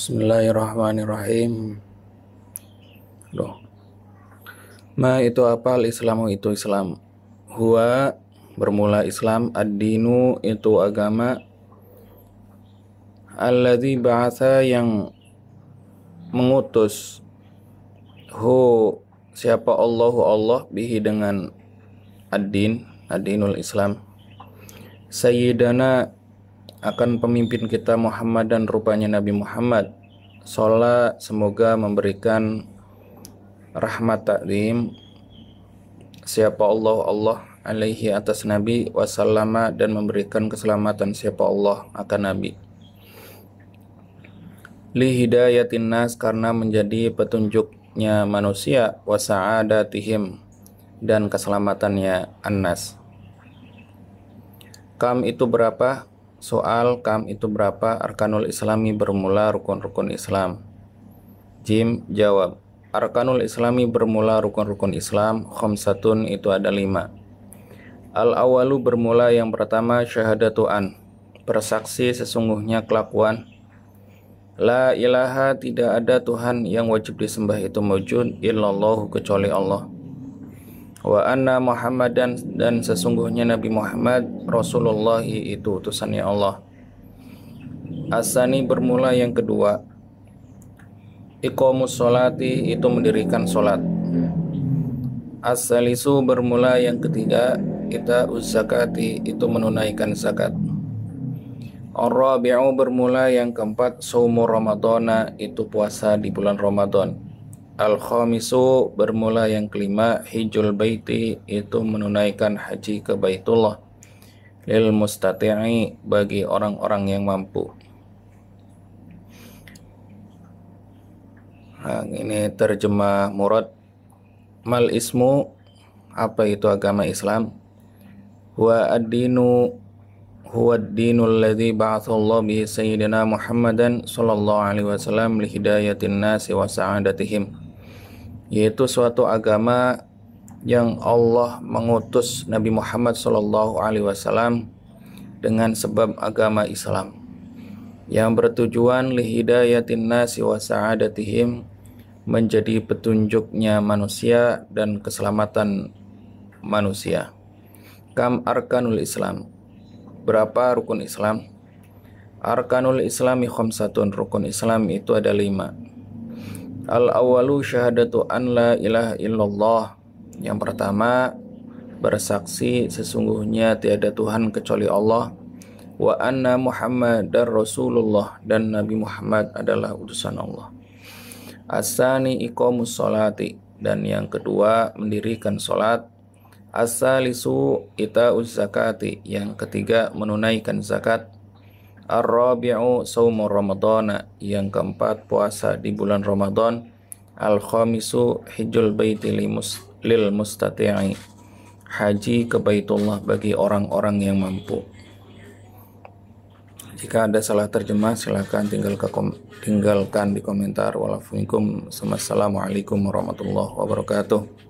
Bismillahirrahmanirrahim. Loh. Ma itu apa? Islamu itu Islam. Huwa bermula Islam, ad-dinu itu agama. Alladhi bahasa yang mengutus hu siapa Allah Allah bihi dengan ad-din, ad-dinul Islam. Sayyidana akan pemimpin kita Muhammad dan rupanya Nabi Muhammad. Sholat semoga memberikan rahmat taklim siapa Allah Allah alaihi atas Nabi wasallama dan memberikan keselamatan siapa Allah akan Nabi li hidayatin nas karena menjadi petunjuknya manusia wasa'adatihim dan keselamatannya annas kam itu berapa Soal kam itu berapa arkanul islami bermula rukun-rukun Islam? Jim jawab, arkanul islami bermula rukun-rukun Islam, khomsatun itu ada lima. Al-awalu bermula yang pertama syahadatuan bersaksi sesungguhnya kelakuan. La ilaha tidak ada Tuhan yang wajib disembah itu mewujud illallahu kecuali Allah wa anna Muhammadan dan sesungguhnya Nabi Muhammad Rasulullah itu utusannya Allah. Asani bermula yang kedua. Iqamus solati itu mendirikan solat. Asalisu bermula yang ketiga. Ita uzakati itu menunaikan zakat. ar bermula yang keempat. Saumu Ramadana itu puasa di bulan Ramadan Al-Khamisu bermula yang kelima Hijul Baiti itu menunaikan haji ke Baitullah Lil mustati'i bagi orang-orang yang mampu nah, Ini terjemah murad Mal ismu Apa itu agama Islam? Huwa ad-dinu Huwa ad-dinul ladhi ba'athallahu bi sayyidina Muhammadan Sallallahu alaihi wasallam Lihidayatin nasi wa sa'adatihim yaitu suatu agama yang Allah mengutus Nabi Muhammad Shallallahu Alaihi Wasallam dengan sebab agama Islam yang bertujuan lihidayatin nasi wa sa'adatihim menjadi petunjuknya manusia dan keselamatan manusia. Kam arkanul Islam. Berapa rukun Islam? Arkanul Islami khamsatun. Rukun Islam itu ada lima. Al awalu syahadatu an la ilaha illallah. Yang pertama bersaksi sesungguhnya tiada Tuhan kecuali Allah wa anna Muhammadar Rasulullah dan Nabi Muhammad adalah utusan Allah. Asani iqamus salati dan yang kedua mendirikan salat. Asalisu ita zakati yang ketiga menunaikan zakat. Ar-rabi'u saumu Ramadan Yang keempat puasa di bulan Ramadan. Al-khamisu hijjul baiti lil mustati'i. Haji ke Baitullah bagi orang-orang yang mampu. Jika ada salah terjemah silahkan tinggal ke kom tinggalkan di komentar. Wassalamualaikum warahmatullahi wabarakatuh.